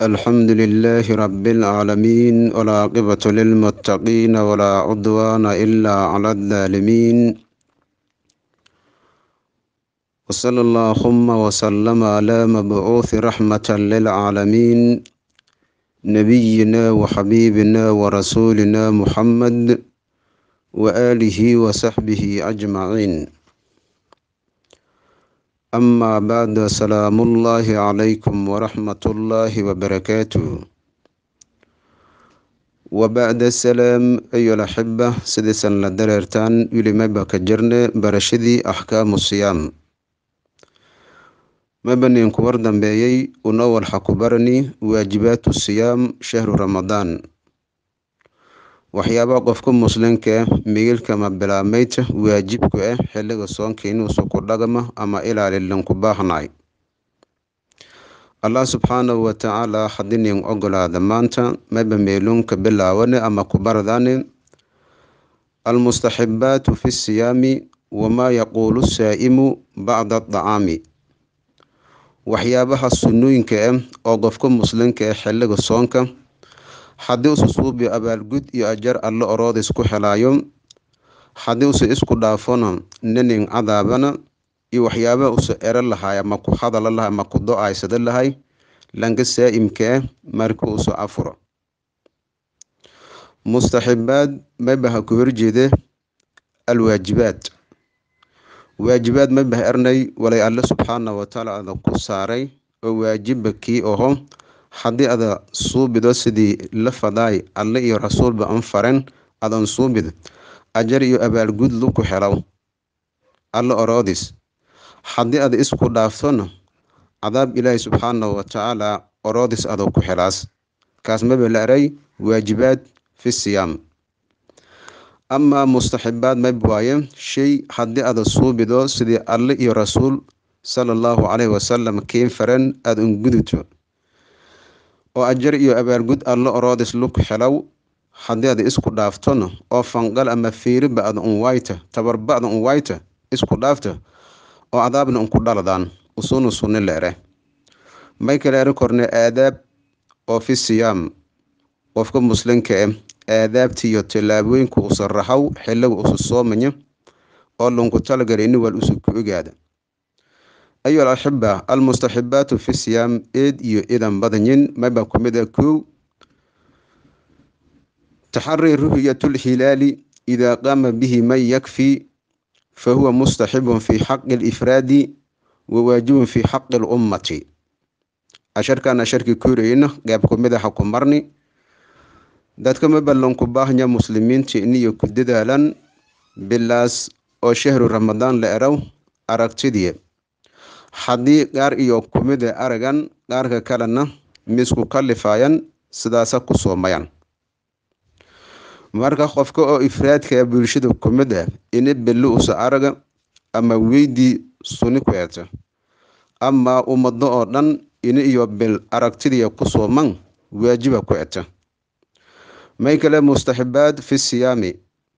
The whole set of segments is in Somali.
الحمد لله رب العالمين والعاقبة للمتقين ولا عدوان إلا على الظالمين وصلى اللهم وسلم على مبعوث رحمة للعالمين نبينا وحبيبنا ورسولنا محمد وآله وصحبه أجمعين أما بعد سلام الله عليكم ورحمة الله وبركاته وبعد السلام أيها الأحبة سدسا لدررتان يلما بكجرن برشدي أحكام الصيام مبنين كوردن بيي ونور حكبرني واجبات الصيام شهر رمضان waxyaabaha qofka muslinka eh ah, migilkama bilaabmaydta waajibku ah xilliga soonka inuusa ku dhagma ama ilaalilin ku baahnaay allah subxaanahu watacaala hadinin ogolaada maanta maba meeluunka bilaawane ama ku baradani almustaxibaatu fi siyaami wamaa yaquulu saa'imu bacda dacaami waxyaabaha sunnooyinka ah oo qofka muslinka ah xilliga soonka haddii use suubiyo abaalgud iyo ajar alle orooda isku helaayo haddii use isku dhaafona nanin cadaabana iyo waxyaabaha use ero lahay ama ku hadala lahay ama ku do-aysada lahay langa saa-imkaah marka use afuro mustaxibaad maybaha ku horjeede alwaajibaad waajibaad maybaha ernay walay alle subxaana watacaala ada ku saaray oo waajiba kii aho haddii ada suubido sidii la fadaay alle iyo rasuulba an faren adan suubid ajar iyo abaalguud lu ku helaw alla oroodis haddii ada isku dhaaftona cadaab ilaahi subxaanahu watacaala oroodis adoo ku xelaas kaas la mabala'ray waajibaad fi siyaam amaa mustaxibaad mayb waaye shay haddii ada suubido sidii alle iyo rasuul sala allahu caleyhi wasalam kiin faren aad un gudubto oo ajar ah iyo abaalgud allo oroodis lug xelaw haddii ad isku dhaaftona oo fangal ama fiiri ba-da unwayta tabar ba-da unwayta isku dhaafta oo adaabna unku dhaladaan usuna sunni leere may kale korne aadaab eh, oo fi siyaam qofka muslinka e iyo tillaabooyinka usa rahaw xilliga usa soomanya oo lunku talagala ini waal usa ku ogaada ayuha alaxiba almustaxibaatu fi siyaam eed iyo idan badanyin maba ku mid a kow taxari ruhyat lhilaali idaa qaama bihi man yakfi fahuwa mustaxibun fi xaqi alifraadi waajibun fi xaqi alummati asharkan asharkii kuurayeyna qayb ku mid ha ku marni dadka ma ku baahnya muslimiinta iniyo ku dadaalan bilaas oo shahru ramadaan la erow aragtidii haddii qaar iyo kumida aragan qaarka kalena misku kalifayaan sidaasa ku soomayan marka qofka oo ifraadka ah bulshada kumid ini ina usa araga ama weydii suni kueeta ama ummado oo dhan ini iyo bil aragtidiya ku sooman waajiba ku eta may kale mustaxibaad fi siyaami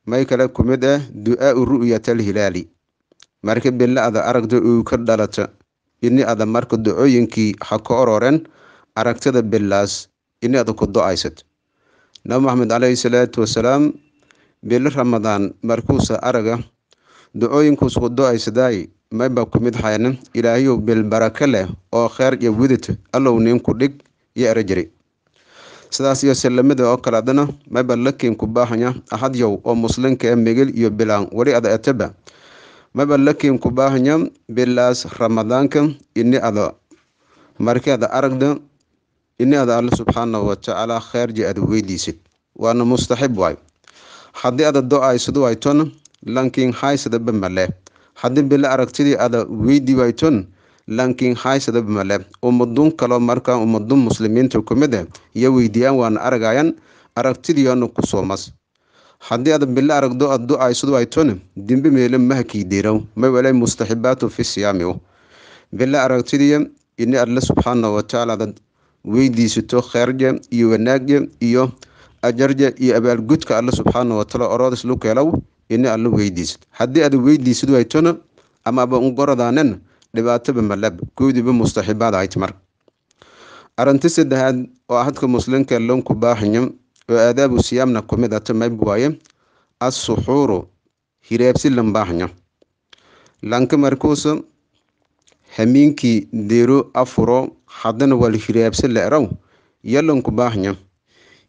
may kale kumid ah du'aau ru'yat alhilaali marka billa'da aragta uu ka dhalata ini aada marka ducooyinkii ha ka ororeen aragtida bilaas ini aada ku do nabi maxamed caleyhi salaatu wasalaam bili ramadaan markuusa araga ducooyinkuus ku do-aysadaaye mayba ku mid xayne ilaahayow bilbarake leh oo kheer iyo widid allow ku dhig iyo erejiri sidaas iyo sallamada oo kale adana mayba lakiin ku ahad yow oo muslinka ee ah, migil iyo bilaan weli ada eteba maballakiin kubaahnya bilaas ramadaanka ini ada markii ada aragda ini ada alla subxaanahu watacaala kheerji ada weydiisid waana mustaxib waay haddii ada do wayton lankiin haysadaba bamale haddii bila aragtidii ada weydi wayton lankiin haysadaba male ummadun kaloo markaa umadun muslimiinta kumid eh iyo weydiyaan waana aragayan aragtidiyoana kusoo mas haddii aad bilo aragdo addu aysudu aytone dimbi meelo mahkiideeraw mawelay mustaxibaatu fi siyaamiw bilo aragtidiya ini alla subxaana watacaala dad weydiisato kheerje iyo wanaagje iyo ajarje iyo abaalgudka alla subxaana wataala oroodis lukeelaw ini alla weydiisad haddii aad weydiisad aytona ama abagorodaanen dhibaatoba malab guudiba mustaxibaad ayt mar saddexaad oo ahadka muslimka lanku baaxiyam oo aadaabu siyaamna ku mid ah tomayb waaye assuxuuru hireebsi lambaahnya lanka markuuso hamiinkii deero afuro haddana wal hireebsi le'raw yallanku baahnya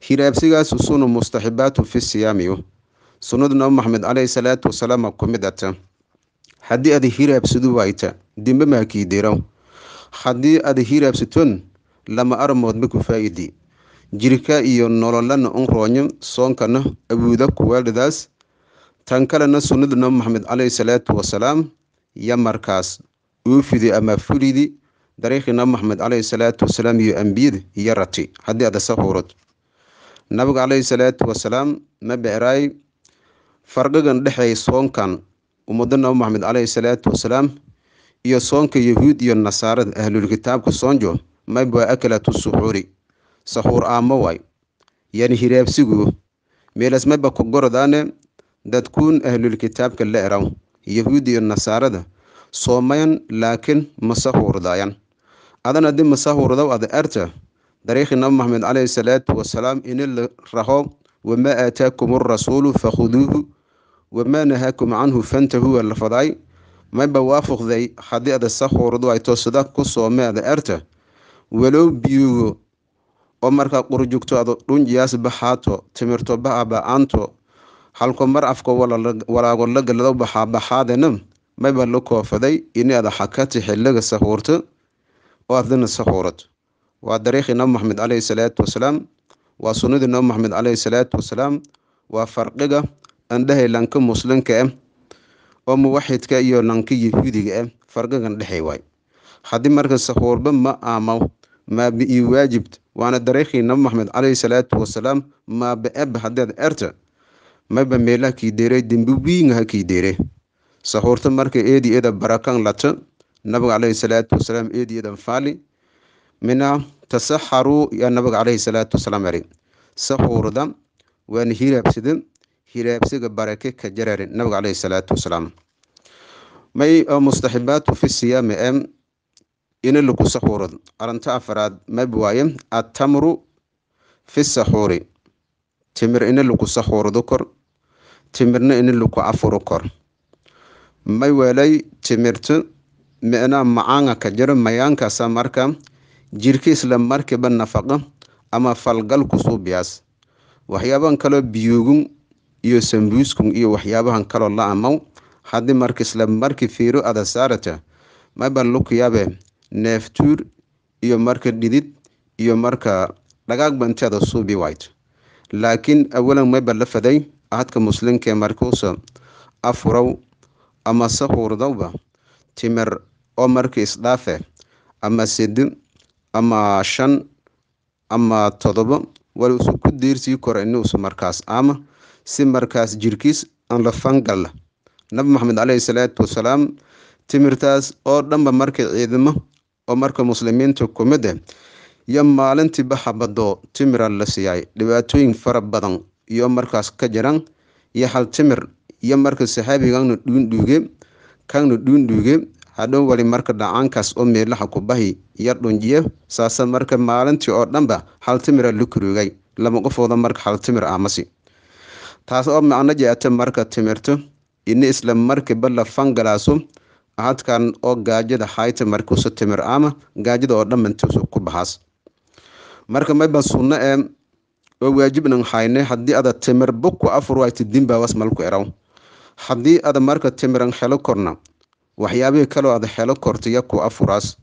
hireebsigaasu sunu mustaxibaatu fi siyaamiyo sunnadu nabi maxamed caleyhi salaatu wasalaam ku mid ata haddii aad hireebsadu waayta dimbe maakii deeraw haddii aad hireebsatoon lama aramoodma ku faa'idi jirka iyo nololana un roonyo soonkana awuuda kuwaaladaas tan kalena sunnada nabi maxamed caleyhi salaatu wasalaam ya markaas uufidi ama fulidi dariiqii nabi maxamed caleyhi salaatu wasalaam iyo ambiyada iyo rati haddii aad isahuurad nabiga caleyhi salaatu wasalaam ma beeraay farqigan dhexeey soonkan ummado nabi maxamed caleyhi salaatu wasalaam iyo soonka yahuud iyo nasaarada ahlulkitaabka soonjo mabwa akalatu suxuuri sahuur aamo waay yani hiraabsigu meelasmaba ku gordaane dadkuun ahlulkitaabka la eraw iyo nasaarada soomayan laakiin mase adan adi mase ada arta dariikhi nabi maxamed caleyhi salaatu wasalaam ini la raho wamaa aataakum arasuulu fakhuduuhu wamaa nahaakum canhu fantahuwa la faday mayba waafuqday haddii ada sahuurdu ay toosada ku soome ada arta walow biyugo oo markaa qurjugto ado dhunjiyaas baxaato timirto ba'a ba-aanto halko mar afko walaago laga lado baxaa baxaadenam mayba la koofaday inaad xakati xiliga sahuurto oo afdana sahuurato waa dariikhii nabi maxamed caleyhi salaatu wasalaam waa sunnadii nabi maxamed caleyhi salaatu wasalaam waa farqiga andhahay lanka muslimka ah oo muwaxidka iyo lanka yahuudiga ah farqigan dhexay waay haddii marka sahuurba ma aamo maabe ii waajibta waana dareekhii nabi maxamed caleyhi salaatu wasalaam maabe eb haddeed erta maba meelaha kiideerey dembi wiingaha kiideere sahuurta marka eedi eda barakan lata nabiga caleyhi salaatu wasalaam eedi edan faali mina tasaxaruu yaa nabiga caleyhi salaatu wasalaam eri sahuurda waan hiraabsada hiraabsiga barake ka jarari nabiga caleyhi salaatu wasalaam may ah, mustaxibaatu fi siyaami in lagu saxuurad arrinta afaraad mab waaye fi sahuri timir in lagu saxuurdu kor timirna in lagu afuru kor may weelay timirtu micnaa macaanga ka jiro mayaankaasa marka jirka isla markiiba nafaqa ama falgal kusuubiyaas waxyaabahan kaloo biyuugun iyo sambuuskun iyo waxyaabahan kaloo la amaw haddii marka isla markii fiiro ada saarata lukyabe neeftuur iyo marka dhidid iyo marka dhagaag banteda suubi white laakiin awalan meba la faday ahadka muslimkee markuusa afurow amase huurdowba timir oo marka isdhaafe ama sidi ama shan ama todobo wal usu ku diirsii koro inuusu markaas ama si markaas jirkiis aan la fangalla nabi maxamed caleyhi salaatu wasalaam timirtaas oo dhanba markay ciidamo oo marka muslimiinta ku mid ah eh, iyo maalintiiba xabado timira la siiyay dhibaatooyin fara badan iyo markaas ka jiran iyo hal timir iyo marka saxaabigaanu dhuundhuuge kaanu dhuundhuuge hadhow wali marka dhacaankaas oo meelaha ku bahi iyo dhunjiye saase marka maalintii oo dhanba hal timira la kuroogay lama qofooda marka hal timir amasi taas oo macno jeate marka timirto ina isla markiiba la fangalaaso hadkan oo gaajada haytamar kusa timir ama gaajada oo dhammantiisu ku baxaas marka mayban sunno ee oo waajibnan hayne haddii ada timir buku afur wayta dimbawas malku eraw haddii ada marka timiran helo korna waxyaabihii kaloo ada helo kortaya ku afuraas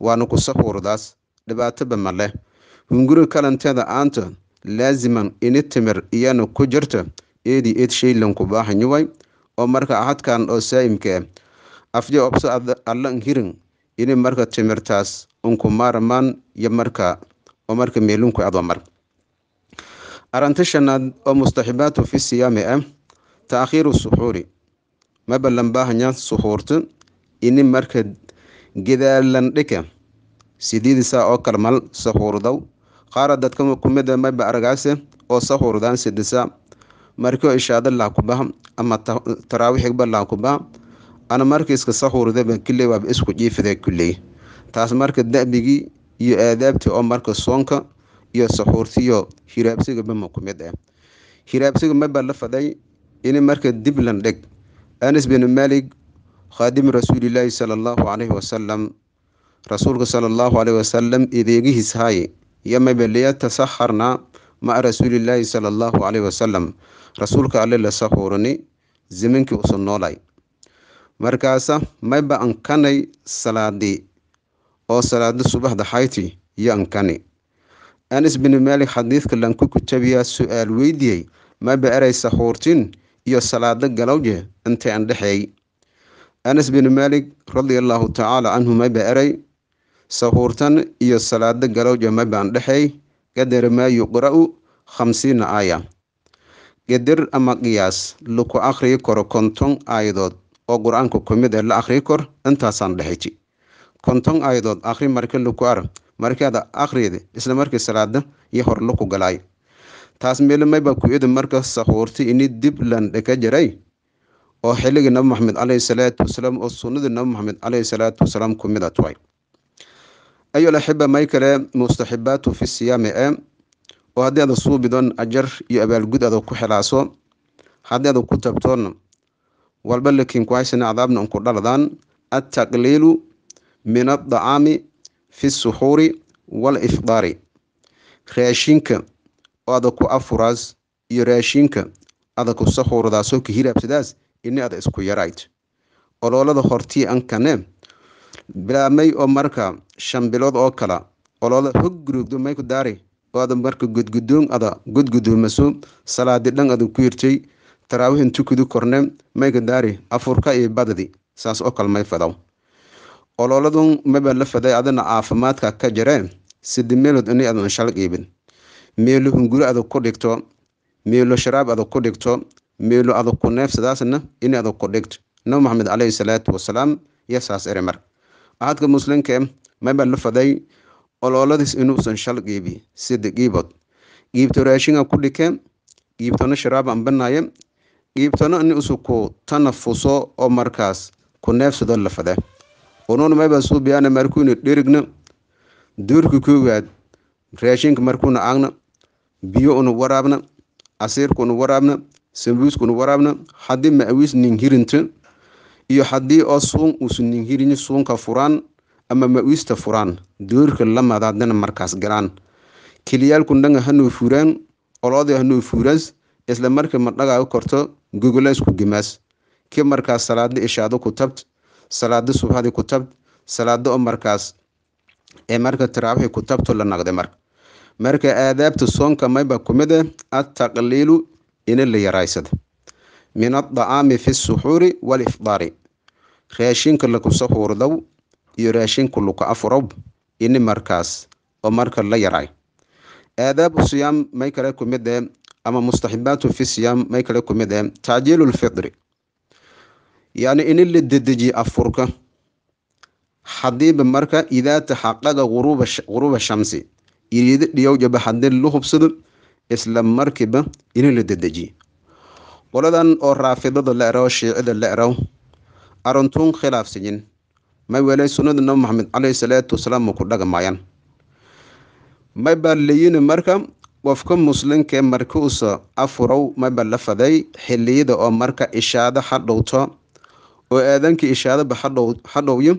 waana ku sahuurdaas dhibaatoba ma leh hunguri kalanteeda aanta laaziman ini timir iyana ku jirta eedii eed shaylanku baahan oo marka ahadkan oo saa'imka afyo obso alla ngirin ini marka timirtaas unku maarmaan iyo marka oo marka meelunku adoo mar arrinta shanaad oo mustaxibaatu fi siyaami ah taakhiiru suxuuri ma ballanbaahanya ini marka gedaalandhika sideedisaa oo kalmal mal saxuurdaw qaara dadka kumida maba aragaase oo saxuurdaan sidisa markio ishaada laakubaha ama taraawixigba laakubaha ana markiiska sahuurdaba kuley waaba isku jiifadaa kuley taas marka da'bigii iyo aadaabti oo marka soonka iyo saxuurtiyo hiraabsigabama ku mid ah hiraabsiga mabaa la faday in marka dib landheg anas bin malig khaadimu rasuulilaahi sala allahu caleyhi wasalam rasuulka sala allahu caleyhi wasalam ideegihiis haaye yamaba liyatasaharna maca rasuulilaahi sala allahu caleyhi wasalam rasuulka alle la sahuurani zamankii usan noolay markaasa mayba ankanay salaadii oo salaadi subaxda xayti yo ankani anas bin maalik xadiidka lanku kutabiyaa su-aal weydiyey mayba eraysa huurtin iyo salaada galowje intay andhexeey anas bin maalik radiallaahu tacaala canhu mayba eray sahuurtan iyo salaado galowje mayba andhexeey gader maa yuqra-u khamsiina aaya gadir ama qiyaas laku akhriyi koro konton aayadood oo qur-aanka ku mid ah la akhrii kor intaasaan dhexiji konton aayadood akhri marka luku arag markaada akhriyda isla markii salaada iyo horluku galaayo taas meelimayba ku-ida marka sahuurta ini dibland ka jaray oo xilligii nabi maxamed caleyhi salaatu wasalaam oo sunnadii nabi maxamed caleyhi salaatu wasalaam ku mid a tuhay ayolaxiba may kale mustaxibaatu fi siyaami e oo haddii aada suubidoon ajar iyo abaalgud aada ku xelaaso haddii aada ku tabtoona walba lakin kuhaysana cadaabna unku dhaladaan altaqliilu min adacaami fi suxuuri walifdaari raashinka ada ku afuraas iyo raashinka ada ku saxuurdaasoo ka hiraabsadaas ini ada isku yarayd oloolada hortii ankane bilaabmay oo marka shan bilood oo kala oloola hogruugdo mayku daari oo marka gudgudoon ada gudgudoomaso salaadi dhan ada ku yirtay taraawihin tukadu korne mayga afurka iyo badadi saas oo kale may fadaw ololadu maba la faday adana caafimaadka ka jareen sidi meelood ini adan shalag iibin meelo hunguri adag ku dhigto meelo sharaab adag ku dhigto meelo adag ku neefsadaasna ini adag ku dhigto nabi maxamed caleyhi salaatu wasalaam iyo saas eri ahadka muslimke maba la faday ololadiis inuusan shalag iibi sida giibod giibto raashinga ku dhike giibtona sharaab anbanaye dhiibtano in isuku tanafuso oo markaas ku neefsado lafade unuun mayba suubiyaana markuuna dherigna duurka koowaad raashinka markuuna aagna biyo una waraabna casiirka una waraabna sambuuska una waraabna haddii maawiis ninhirinta iyo haddii oo suun uusu ninhirin suunka furaan ama maawiista furaan duurka lamadaadana markaas galaan kiliyaalkundhanga hanoo fuuraan oloodii hanoo fuuraas isla markii mandhaga u korto gogolaysku gimaas kii markaas salaado ishaado ku tabt salaado subhadi ku tabt salaado oo markaas ee marka taraawiix ku tabto la naqday marka marka aadaabta soonka mayba kumid mid ah attaqliilu ina la yaraysada min adacaami fi suxuuri walifdaari raashinka laku sahuurdow iyo raashinku luka afurow ini markaas oo marka la yaraay aadaabu siyaam may kale ku mid eh, ama mustaxibaatu fi siyaam may kale ku mid ee tacjiilu lfidri yani ini la dedejiye afurka hadiiba marka idaa taxaqaqa guruuba shamsi iriidi dhiyowjaba hadii la hubsado isla markiiba ini la dedejiye qoladan oo raafidada la eraw shiicida la eraw arrintuun khilaafsayin may weelay sunnada nabi maxamed caleyhi salaatu wasalaam ma ku dhagamaayaan may baa layini marka qofka muslimkae marki uusa afurow maba la faday xiliyada oo marka ishaado ha dhowto oo aadankii ishaadaba ha dhowyo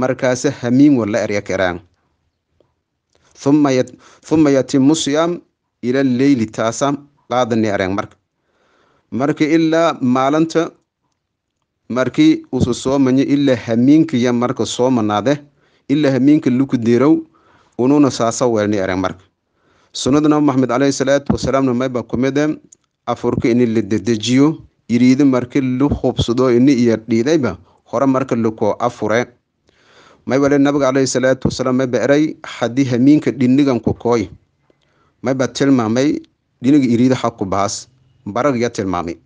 markaase hamiin la erya karaan thuma yatimu siyaam ila leyli taasa qaadani ereen marka marka ilaa maalinta markii uusa soomayo ilaa hamiinkiya marka soomanaade ilaa hamiinka luku dirow unuuna saasa weelni ereen marka sunnada nabi maxamed caleyhi salaatu wasalaamna mayba kumide afurka ini la dedejiyo yidhiidi marki la hubsado ini iyo dhiidayba hore marka lakoo afure mayba le nabiga caleyhi salaatu wasalaam mayba eray haddii hamiinka dhinigan kooy mayba tilmaamay dhiniga iriida xaku baas barag tilmaamay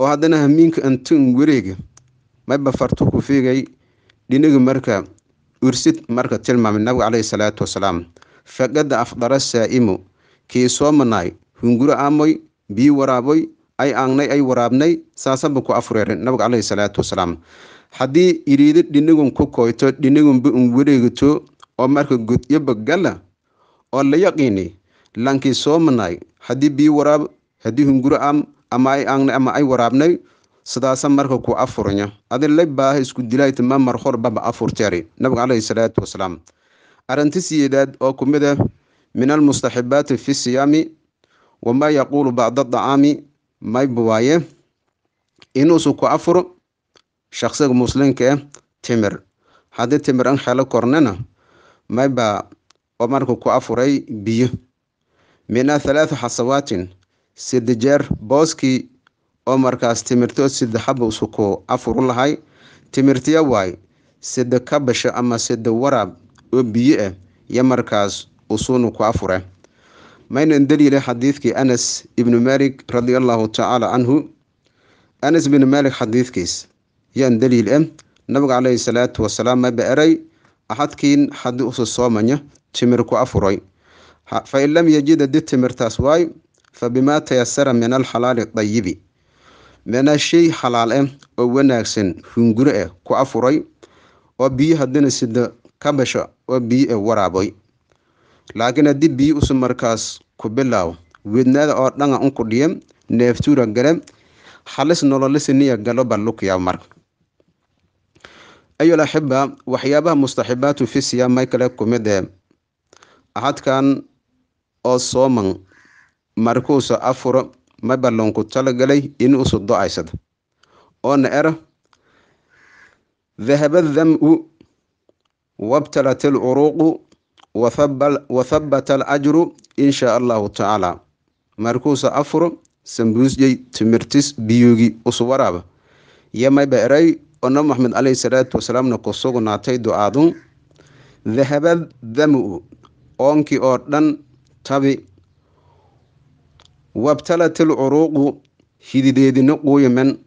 oo haddana hamiinka antan wareega mayba fartu ku fiigay dhiniga marka ursid marka tilmaamay nabiga caleyhi salaatu wasalaam faqad afdara saaimo kii soomanay hunguro aamoy bii waraaboy ay aangnay ay waraabnay saasanba ku afreerin nabigu caleyhi salaatu wasalaam haddii idhiido dhinagunku koyto dhinagunba un wareegto oo marka godyoba gala oo la yaqiini laankii soomanay haddii bii waraab haddii hunguro aam ama ay aangnay ama ay waraabnay sidaasa marka ku afuranya adi la baaha isku dilaytama marhor baba afurteeri nabigu caleyhi salaatu wasalaam arrinta siyidaad oo ku mid ah min almustaxibaati fi siyaami wamaa yaquulu bacda dacaami mayba waaye inuusu ku afuro shaqsiga muslimka ah timir haddii timir an xelo kornena mayba oo marka ku afuray biyo mina halaatha xasawaatin sida jeer booskii oo markaas timirtood sida xaba ku afuru lahay timirtiya waay sida kabasha ama sida waraab oo biyo ah iyo markaas usuunu ku afure maynan daliila xadiidkii anas ibnu malik radia allaahu tacaala canhu anas ibnu malik xadiidkiis yaan daliil ah nabiga caleyhi salaatu wasalaam maba eray axadkiin haddii usu soomanya timir ku afuray fain lam yajid haddii timirtaas waay fa bimaa tayasara min alxalaali dayibi meenaa shay xalaal ah oo wanaagsan hunguro ah ku afuray oo biyo haddina sida ka basho oo biyo e waraaboy laakiin haddii biyo usu markaas ku bilaaw wednaada oo dhanga unku dhiyam neeftuura gale halis nololisiniya galo ballukiya mar ayol axibba waxyaabaha mustaxibaatu fi siyaamay kale ee eh. ahadkan oo sooman markuusa afuro ma ballanku talagalay in usu do-aysada oo na era wabtalat اlcuruuqu wathabata alajru insha allahu tacaala markuusa afur sambuusjey timirtis biyogi usuwaraaba yamay be'ray oo nabi maxamed caleyhi salaatu wasalaamna ku sugnaatay ducaadun dahaba damu oonkii oo dhan tabi wabtalat alcuruuqu hidideedina quuyaman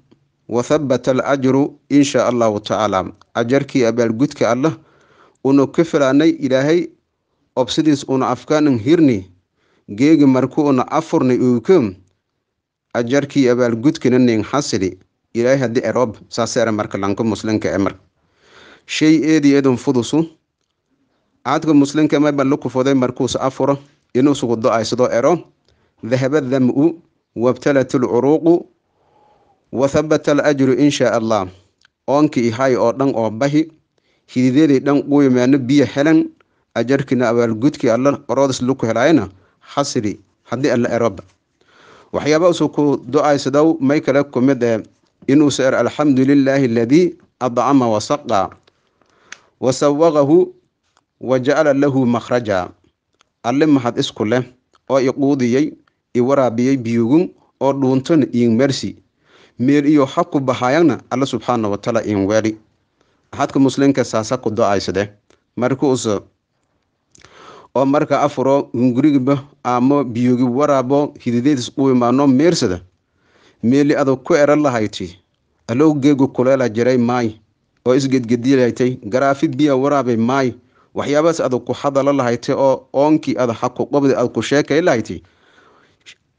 wathabata alajru insha allahu tacaala ajarkii abaalgudka allah una ka felaanay ilaahay obsidiis una afkaanum hirni geegi marku una afurni uukum ajarkii abaalgudkina nin xasili ilaahay haddii eroob saaseera marka lanko muslinka emar shay eedii edun fudusu aadka muslinka emaba luku fuday markuusu afuro inuu aysadoo ero dahaba dam-u wabtalat lcuruuqu wathabata al in shaa allah oonkii ihay oo dhan oo bahi hidideeday dhan quuyimaano biyo helan ajarkiina abaalgudkii alla qoroodas luku helaayna hasiri haddii alla eraba waxyaaba usu ku do-aysadaw may kale ku mid eh inuusa er alxamdu lilaahi aladii adcama wasaqaa wa wa jacala lahu makhraja alle mahad isku leh oo iquudiyey iwaraabiyey biyugun oo dhuuntana iin mersi meel iyo habku bahaayagna alla subxaana watacaala iin weeli hadka muslinka saasaqu do-aysade markuuso oo marka afuro hungurigiba ama biyogi waraabo hidideedis uimaano meersada meeli ado ku era lahayti alowgeegu kuleela jiray maay oo isgedgedilahtay garaafid biya waraabay maay waxyaabaas ada ku hadalo lahaytay oo oonkii ada xaqu qabdi ad ku sheekay lahaytay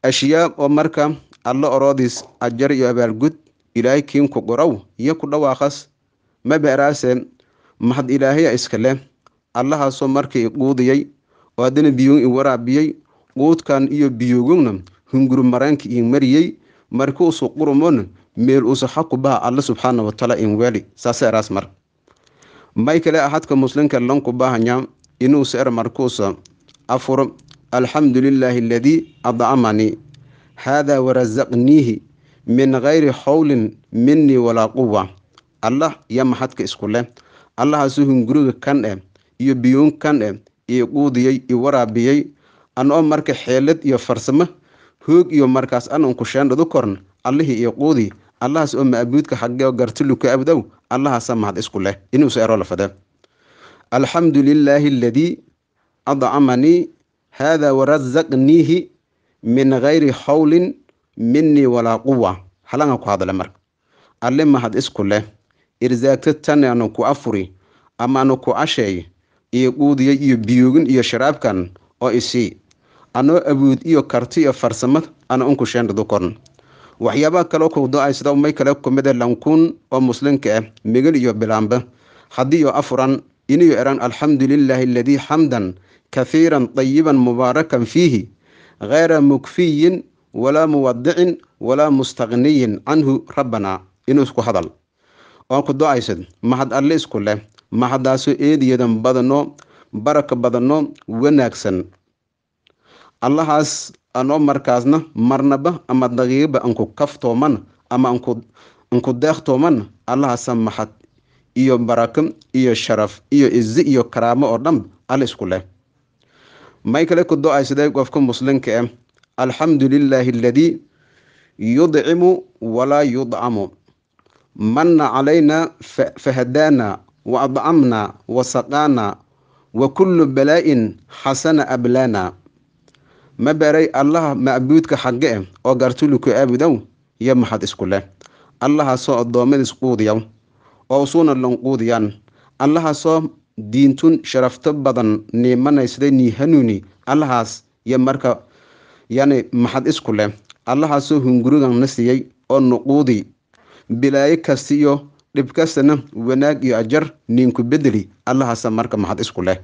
ashyaa oo marka alla oroodiis ajar iyo abaalgud ilaahay kiinku qorow iyo ku dhawaaqas ma baraase mahad ilaahaya iska leh allahaasoo markii quudiyey oo haddana biyuun i waraabiyey quudkan iyo biyuguna hunguru maraanka i mariyey markuusu qurumon meel uusu xaqu alla subxaana wataala in weli saase eraas mar may kale ahadka muslimka lanku baahanya inuu seer markuusa afur alxamdu lilaahi aladii adcamanii haadaa warasaqniihi min gayri xowlin minii walaa quwa allah yaa maxadka iskuleh allahaasoo hunguriga kan eh iyo biyuun kan eh ii quudiyey i waraabiyey anooo marka xeelad iyo farsamo hoog iyo markaas anan kusheendhadu korn allihii ii quudi allahaas oo maabuudka xaggeo gartiluka abdow allahaasa mahad isku leh inuusu eroo alxamdu lilaahi aladii adcamanii haada warazaqniihi min gayri xawlin minii walaa quwa halangan ku hadle marka alle mahad isku leh irzaagto tananu ku afuri amanu ku asheey iyo quudiya iyo biyoogin iyo sharaabkan oo isii anoo awood iyo karti iyo farsamad ana unku sheendha dukon waxyaabaha kaleo kuwdo-ay sida umay kale kumide lankuun oo muslimka ah megel iyo bilaamba oo afuran iniyo eran alxamdu lilaahi aladii xamdan kahiiran dayiban mubaarakan fiihi khayra mukfiyin walaa muwadicin walaa mustaqniyin canhu rabbana inuu isku hadal oo ku do-aysad mahad alle isku leh mahadaaso eediyadan badano baraka badano wanaagsan allahaas anoo markaasna marnaba ama daqiiqba anku kaftooman ama anku deeqtooman allahaasa maxad iyo baraka iyo sharaf iyo izi iyo karaamo oo dhan alle isku leh may kale ku do-aysadee qofka muslimka ah eh, alxamdu lilaahi aladii yudcimu walaa yudcamu manna calayna fahadaana wa adcamna wa saqaana wa kullu balaa'in xasana ablaana ma baray allaha macbuudka xagge eh oo gartulu ku aabudow yo maxad isku leh allahaasoo addoommadiis quudiyaw oo usuuna lanquudiyaan allahaasoo diintun sharafto badan niimanaysday nii hanuuni allahaas yo marka yani maxad isku leh allahaasoo hungurigan na siiyey oo nuquudi bilaayo kasta iyo dhib kastana wanaag iyo ajar niinku bedeli allahase marka maxad isku leh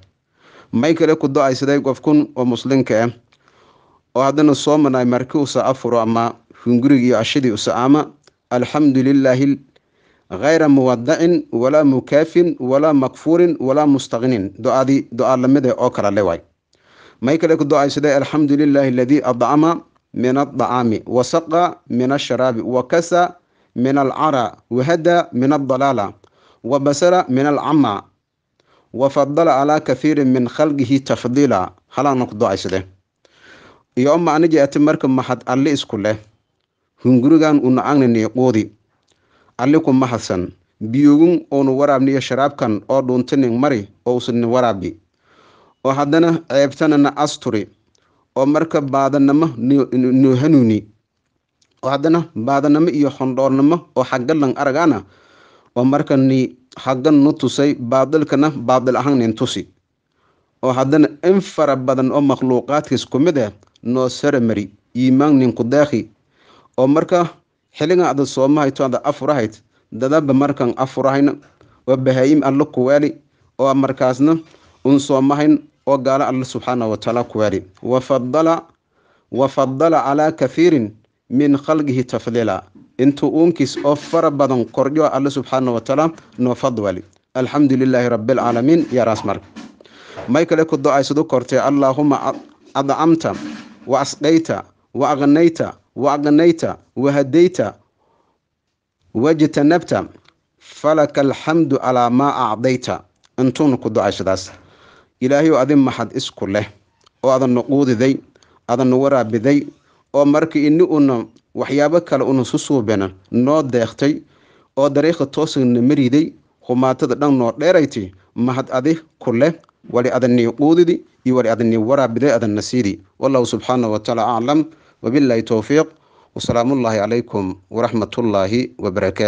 may kale ku do-ay qofkun oo muslinka ah oo haddana soomana marki usa afuro ama hungurigi iyo ashadii usa ama alxamdu lilaahi khayra muwadacin walaa mukaafin walaa makfuurin walaa mustaqnin do-adii do-aa lamide ah oo kala lewaay may kale ku do-ay alxamdu lilaahi aladii adcama min adacaami wasaqa min asharaabi wakasa min من العرى وهدى من الضلالة وبصر من العمى calaa على min من tafdiila تفضيلا هلا iyo عسده يوم ati marka mahad alli isku leh hungurigan uuna cagniniyo quudi ku mahadsan biyugun uunu waraabniyo sharaabkan oo dhuuntinin mari oo usunin waraabi oo haddana ceebtanana asturi oo marka baadanama nuhanuuni oo haddana baadanimo iyo xondhoornimo oo xaggalan aragaana oo markani xaggan nu tusay baadilkana baadil ahaan nin tusi oo haddana in fara badan oo makhluuqaadkiis ku mid ah noo saramari yiimaan ninku daakhi oo marka xiliga ada soomahayto ada afurahayd dadaba markan afurahayna oo bahaayim alla kuwaali oo markaasna un soomahayn oo gaalo alla subxaana watacaala kuwaali wafadala wafadala calaa kafiirin min khalqihi tafdiila intuu uunkiis oo fara badan kordhiyo ah, alle subxaana watacaala noo fadwali alxamdu lilaahi rabbilcaalamiin yaaraas mar may kale ku do-aysudu kortee allaahuma adcamta wa asqayta wa aqnayta wa aqnayta wa hadayta wajtanabta falaka alxamdu calaa maa acdayta intuuna ku do-aysadaas ilaahayu adin maxad isku leh oo adan nuquudiday adan nu waraabiday oo marka ini una waxyaabo kale una susuubena noo deeqtay oo dariiqa toosagna mariday humaatada dhan noo dheerayti mahad adi ku leh wali adanii quudidi iyo wali adanii waraabiday adanna siidi wallahu subxaana watacaala aclam wabilaahi towfiiq wasalaamu wasalaamullaahi calaykum waraxmatullaahi wabarakaatu